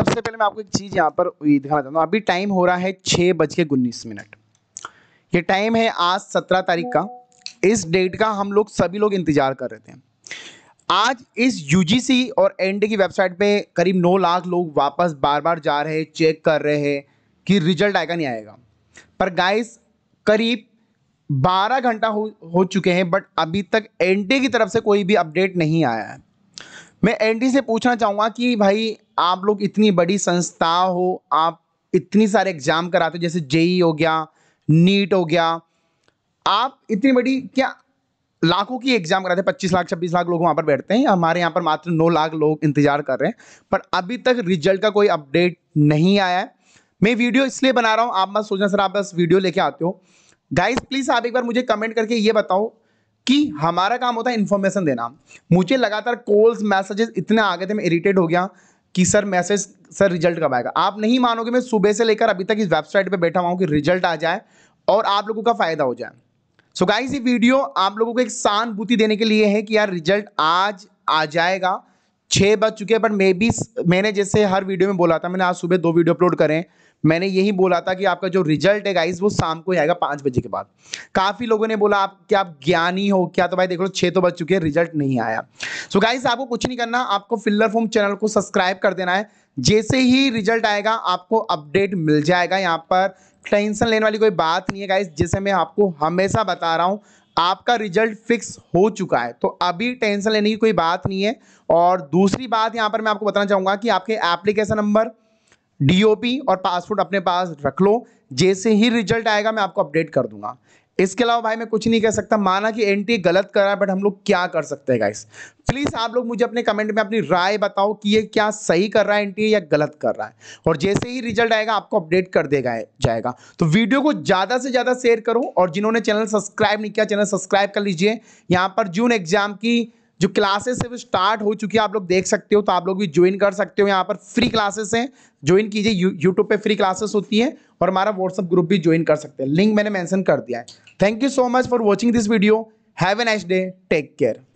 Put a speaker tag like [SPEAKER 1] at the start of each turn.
[SPEAKER 1] सबसे पहले मैं आपको एक चीज़ यहाँ पर दिखाना चाहता हूँ अभी टाइम हो रहा है छः बज के उन्नीस मिनट ये टाइम है आज सत्रह तारीख का इस डेट का हम लोग सभी लोग इंतजार कर रहे थे आज इस यूजीसी और एन की वेबसाइट पे करीब नौ लाख लोग वापस बार बार जा रहे चेक कर रहे हैं कि रिजल्ट आएगा नहीं आएगा पर गाइस करीब बारह घंटा हो हो चुके हैं बट अभी तक एन की तरफ से कोई भी अपडेट नहीं आया है मैं एनडी से पूछना चाहूँगा कि भाई आप लोग इतनी बड़ी संस्था हो आप इतनी सारे एग्जाम कराते हो जैसे जेई e हो गया नीट हो गया आप इतनी बड़ी क्या लाखों की एग्जाम कराते हैं पच्चीस लाख छब्बीस लाख लोग वहाँ पर बैठते हैं हमारे यहाँ पर मात्र नौ लाख लोग इंतजार कर रहे हैं पर अभी तक रिजल्ट का कोई अपडेट नहीं आया है मैं वीडियो इसलिए बना रहा हूँ आप मत सोचना सर आप बस वीडियो लेके आते हो गाइस प्लीज़ आप एक बार मुझे कमेंट करके ये बताओ कि हमारा काम होता है इन्फॉर्मेशन देना मुझे लगातार कॉल्स मैसेजेस इतने आ गए थे मैं इरिटेट हो गया कि सर मैसेज सर रिजल्ट कब आएगा आप नहीं मानोगे मैं सुबह से लेकर अभी तक इस वेबसाइट पे बैठा हुआ हूँ कि रिजल्ट आ जाए और आप लोगों का फ़ायदा हो जाए सो गाइस ये वीडियो आप लोगों को एक सहानुभूति देने के लिए है कि यार रिजल्ट आज आ जाएगा छः बज चुके हैं बट मे बी मैंने जैसे हर वीडियो में बोला था मैंने आज सुबह दो वीडियो अपलोड करें मैंने यही बोला था कि आपका जो रिजल्ट है गाइस वो शाम को आएगा पाँच बजे के बाद काफ़ी लोगों ने बोला आप क्या आप ज्ञानी हो क्या तो भाई देख लो छः तो बज चुके हैं रिजल्ट नहीं आया सो so गाइस आपको कुछ नहीं करना आपको फिल्लर फॉर्म चैनल को सब्सक्राइब कर देना है जैसे ही रिजल्ट आएगा आपको अपडेट मिल जाएगा यहाँ पर टेंशन लेने वाली कोई बात नहीं है गाइस जैसे मैं आपको हमेशा बता रहा हूँ आपका रिजल्ट फिक्स हो चुका है तो अभी टेंशन लेने की कोई बात नहीं है और दूसरी बात यहाँ पर मैं आपको बताना चाहूँगा कि आपके एप्लीकेशन नंबर डीओपी और पासपोर्ट अपने पास रख लो जैसे ही रिजल्ट आएगा मैं आपको अपडेट कर दूंगा इसके अलावा भाई मैं कुछ नहीं कह सकता माना कि एनटीए गलत कर रहा है बट हम लोग क्या कर सकते हैं गाइस प्लीज़ आप लोग मुझे अपने कमेंट में अपनी राय बताओ कि ये क्या सही कर रहा है एनटीए या गलत कर रहा है और जैसे ही रिजल्ट आएगा आपको अपडेट कर देगा जाएगा तो वीडियो को ज़्यादा से ज़्यादा शेयर करो और जिन्होंने चैनल सब्सक्राइब नहीं किया चैनल सब्सक्राइब कर लीजिए यहाँ पर जून एग्जाम की जो क्लासेस है वो स्टार्ट हो चुकी है आप लोग देख सकते हो तो आप लोग भी ज्वाइन कर सकते हो यहाँ पर फ्री क्लासेस हैं ज्वाइन कीजिए यूट्यूब पे फ्री क्लासेस होती है और हमारा व्हाट्सअप ग्रुप भी ज्वाइन कर सकते हैं लिंक मैंने मेंशन कर दिया है thank you so much for watching this video have a nice day take care